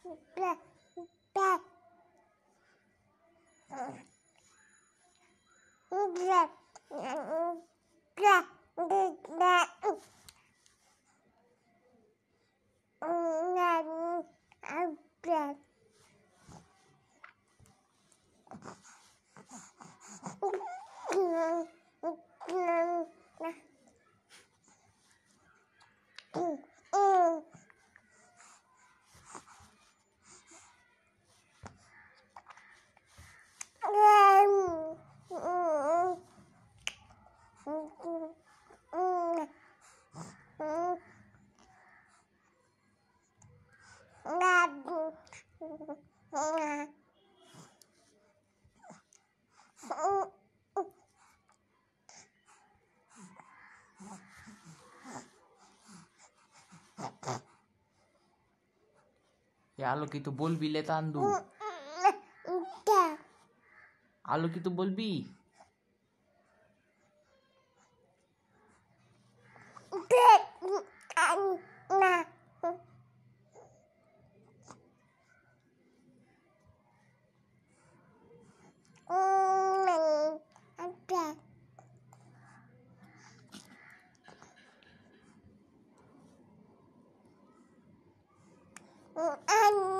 爸爸，嗯嗯爸嗯嗯嗯嗯嗯嗯嗯嗯嗯。यार आलो की तो बोल भी लेता अंदू आलो की तो बोल भी 嗯。